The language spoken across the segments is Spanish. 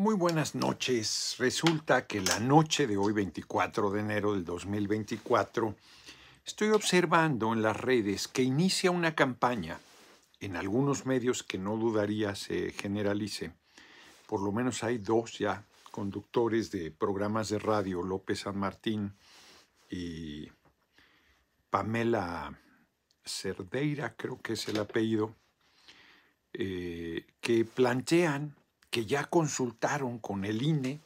Muy buenas noches. Resulta que la noche de hoy, 24 de enero del 2024, estoy observando en las redes que inicia una campaña, en algunos medios que no dudaría se generalice, por lo menos hay dos ya conductores de programas de radio, López San Martín y Pamela Cerdeira, creo que es el apellido, eh, que plantean que ya consultaron con el INE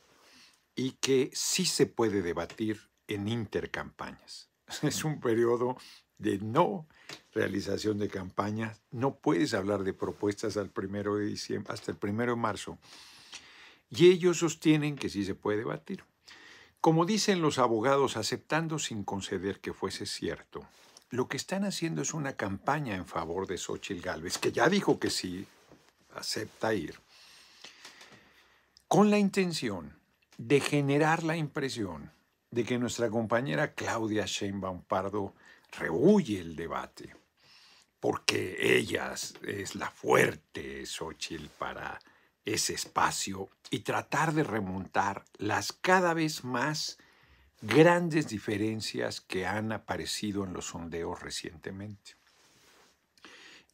y que sí se puede debatir en intercampañas. Es un periodo de no realización de campañas. No puedes hablar de propuestas hasta el primero de marzo. Y ellos sostienen que sí se puede debatir. Como dicen los abogados, aceptando sin conceder que fuese cierto, lo que están haciendo es una campaña en favor de Xochitl Gálvez, que ya dijo que sí acepta ir, con la intención de generar la impresión de que nuestra compañera Claudia Sheinbaum Pardo rehuye el debate, porque ella es la fuerte Xochitl para ese espacio y tratar de remontar las cada vez más grandes diferencias que han aparecido en los sondeos recientemente.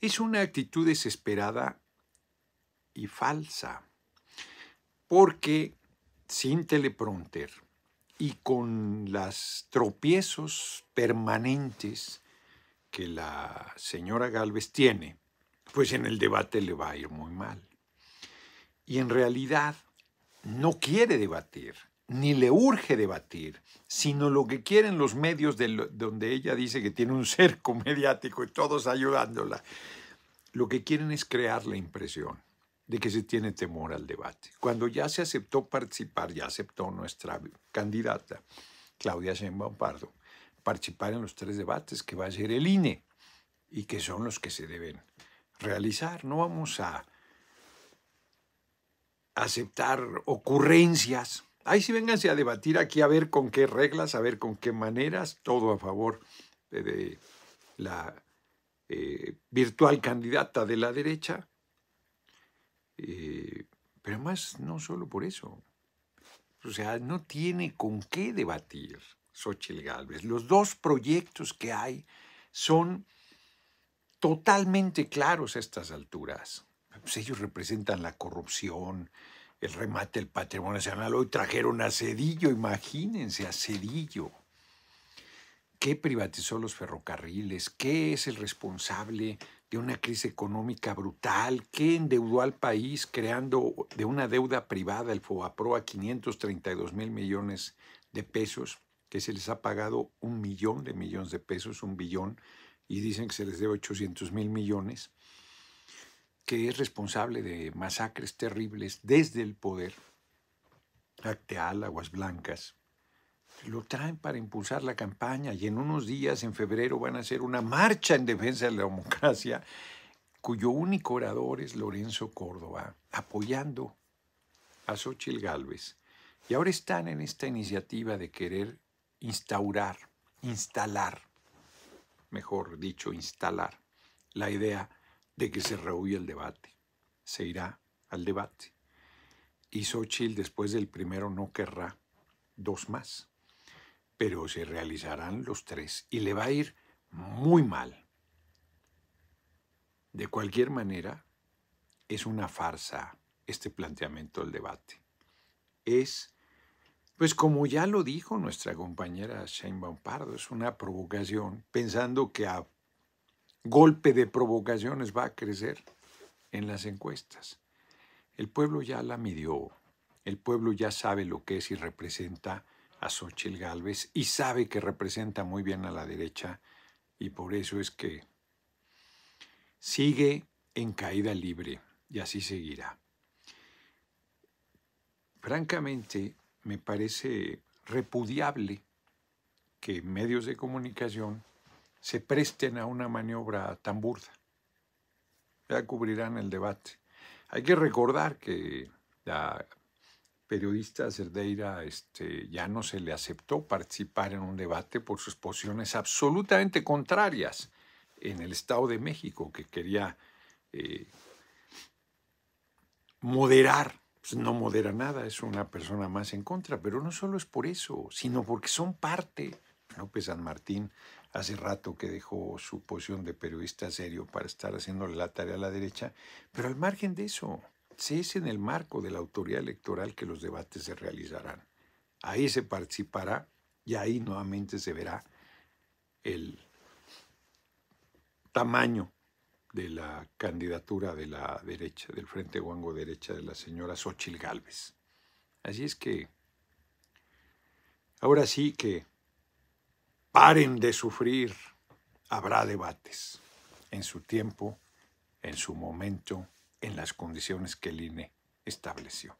Es una actitud desesperada y falsa porque sin teleprompter y con los tropiezos permanentes que la señora Galvez tiene, pues en el debate le va a ir muy mal. Y en realidad no quiere debatir, ni le urge debatir, sino lo que quieren los medios de donde ella dice que tiene un cerco mediático y todos ayudándola, lo que quieren es crear la impresión de que se tiene temor al debate. Cuando ya se aceptó participar, ya aceptó nuestra candidata, Claudia Sheinbaum Pardo, participar en los tres debates que va a ser el INE y que son los que se deben realizar. No vamos a aceptar ocurrencias. Ahí sí vénganse a debatir aquí a ver con qué reglas, a ver con qué maneras, todo a favor de, la eh, virtual candidata de la derecha eh, pero además no solo por eso. O sea, no tiene con qué debatir Xochitl Galvez. Los dos proyectos que hay son totalmente claros a estas alturas. Pues ellos representan la corrupción, el remate del patrimonio nacional. Hoy trajeron a Cedillo, imagínense, a Cedillo. ¿Qué privatizó los ferrocarriles? ¿Qué es el responsable de una crisis económica brutal que endeudó al país creando de una deuda privada el FOBAPRO a 532 mil millones de pesos, que se les ha pagado un millón de millones de pesos, un billón, y dicen que se les debe 800 mil millones, que es responsable de masacres terribles desde el poder, Acteal, Aguas Blancas, lo traen para impulsar la campaña y en unos días, en febrero, van a hacer una marcha en defensa de la democracia, cuyo único orador es Lorenzo Córdoba, apoyando a Xochitl Gálvez. Y ahora están en esta iniciativa de querer instaurar, instalar, mejor dicho, instalar la idea de que se reúna el debate. Se irá al debate. Y Xochitl después del primero no querrá dos más pero se realizarán los tres y le va a ir muy mal. De cualquier manera, es una farsa este planteamiento del debate. Es, pues como ya lo dijo nuestra compañera Shane Pardo, es una provocación, pensando que a golpe de provocaciones va a crecer en las encuestas. El pueblo ya la midió, el pueblo ya sabe lo que es y representa a Xochitl Gálvez y sabe que representa muy bien a la derecha y por eso es que sigue en caída libre y así seguirá. Francamente, me parece repudiable que medios de comunicación se presten a una maniobra tan burda. Ya cubrirán el debate. Hay que recordar que la periodista Cerdeira este, ya no se le aceptó participar en un debate por sus posiciones absolutamente contrarias en el Estado de México, que quería eh, moderar. Pues no modera nada, es una persona más en contra, pero no solo es por eso, sino porque son parte. López San Martín hace rato que dejó su posición de periodista serio para estar haciéndole la tarea a la derecha, pero al margen de eso, es en el marco de la autoridad electoral que los debates se realizarán. Ahí se participará y ahí nuevamente se verá el tamaño de la candidatura de la derecha, del Frente Huango derecha de la señora Xochil Gálvez. Así es que ahora sí que paren de sufrir, habrá debates en su tiempo, en su momento en las condiciones que el INE estableció.